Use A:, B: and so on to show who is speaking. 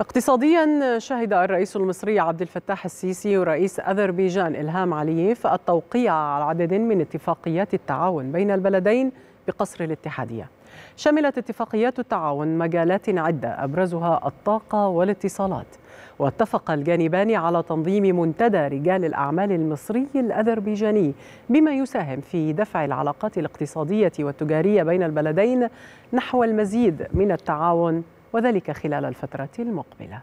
A: اقتصاديا شهد الرئيس المصري عبد الفتاح السيسي ورئيس اذربيجان الهام علييف التوقيع على عدد من اتفاقيات التعاون بين البلدين بقصر الاتحاديه. شملت اتفاقيات التعاون مجالات عده ابرزها الطاقه والاتصالات. واتفق الجانبان على تنظيم منتدى رجال الأعمال المصري الأذربيجاني بما يساهم في دفع العلاقات الاقتصادية والتجارية بين البلدين نحو المزيد من التعاون وذلك خلال الفترة المقبلة